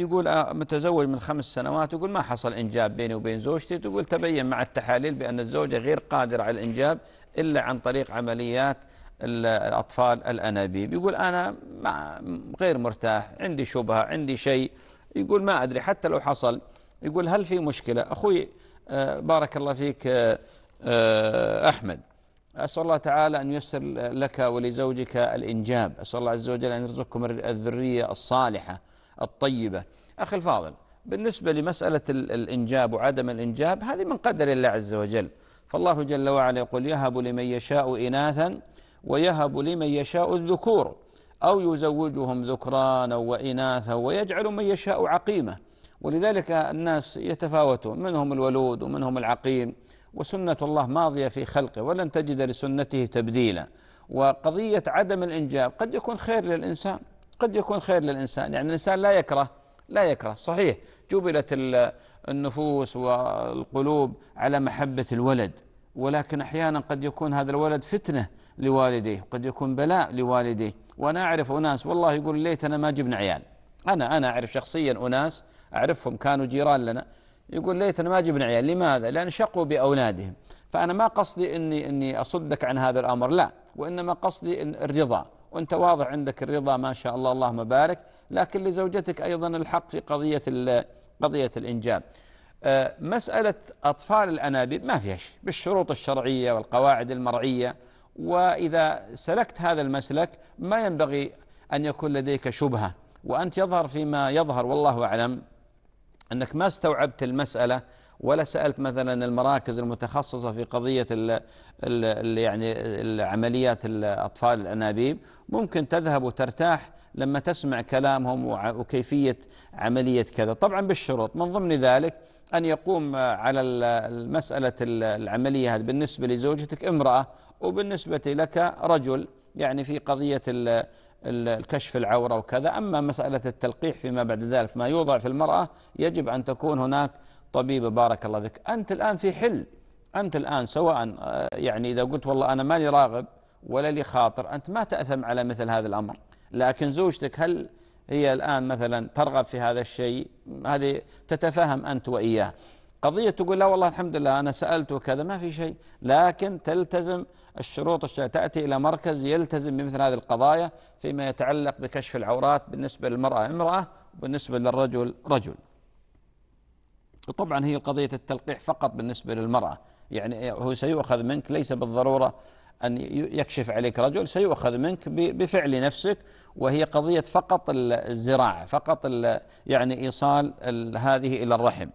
يقول آه، متزوج من خمس سنوات يقول ما حصل إنجاب بيني وبين زوجتي تقول تبين مع التحاليل بأن الزوجة غير قادرة على الإنجاب إلا عن طريق عمليات الأطفال الأنابيب يقول أنا غير مرتاح عندي شبهة عندي شيء يقول ما أدري حتى لو حصل يقول هل في مشكلة أخوي آه، بارك الله فيك آه، أحمد أسأل الله تعالى أن ييسر لك ولزوجك الإنجاب أسأل الله عز وجل أن يرزقكم الذرية الصالحة الطيبة أخي الفاضل بالنسبة لمسألة الإنجاب وعدم الإنجاب هذه من قدر الله عز وجل فالله جل وعلا يقول يهب لمن يشاء إناثا ويهب لمن يشاء الذكور أو يزوجهم ذكرانا وإناثا ويجعل من يشاء عقيمة ولذلك الناس يتفاوتون منهم الولود ومنهم العقيم وسنة الله ماضية في خلقه ولن تجد لسنته تبديلا وقضية عدم الإنجاب قد يكون خير للإنسان قد يكون خير للإنسان يعني الإنسان لا يكره لا يكره صحيح جبلت النفوس والقلوب على محبة الولد ولكن أحيانا قد يكون هذا الولد فتنة لوالديه قد يكون بلاء لوالديه وأنا أعرف أناس والله يقول ليتنا ما جبنا عيال أنا أنا أعرف شخصيا أناس أعرفهم كانوا جيران لنا يقول ليتنا ما جبنا عيال لماذا؟ لأن شقوا بأولادهم فأنا ما قصدي أني, أني أصدك عن هذا الأمر لا وإنما قصدي إن الرضا وانت واضح عندك الرضا ما شاء الله اللهم بارك لكن لزوجتك ايضا الحق في قضيه قضيه الانجاب آه، مساله اطفال الانابيب ما فيها شيء بالشروط الشرعيه والقواعد المرعيه واذا سلكت هذا المسلك ما ينبغي ان يكون لديك شبهه وانت يظهر فيما يظهر والله اعلم أنك ما استوعبت المسألة ولا سألت مثلا المراكز المتخصصة في قضية الـ الـ يعني العمليات الأطفال الأنابيب ممكن تذهب وترتاح لما تسمع كلامهم وكيفية عملية كذا طبعا بالشروط من ضمن ذلك أن يقوم على المسألة العملية هذه بالنسبة لزوجتك امرأة وبالنسبة لك رجل يعني في قضية الكشف العورة وكذا أما مسألة التلقيح فيما بعد ذلك ما يوضع في المرأة يجب أن تكون هناك طبيبة بارك الله فيك أنت الآن في حل أنت الآن سواء آه، يعني إذا قلت والله أنا ماني راغب ولا لي خاطر أنت ما تأثم على مثل هذا الأمر لكن زوجتك هل هي الآن مثلا ترغب في هذا الشيء هذه تتفهم أنت وإياه قضية تقول لا والله الحمد لله أنا سألت وكذا ما في شيء لكن تلتزم الشروط تأتي إلى مركز يلتزم بمثل هذه القضايا فيما يتعلق بكشف العورات بالنسبة للمرأة امرأة وبالنسبة للرجل رجل وطبعا هي قضية التلقيح فقط بالنسبة للمرأة يعني هو سيؤخذ منك ليس بالضرورة أن يكشف عليك رجل سيؤخذ منك بفعل نفسك وهي قضية فقط الزراعة فقط يعني إيصال هذه إلى الرحم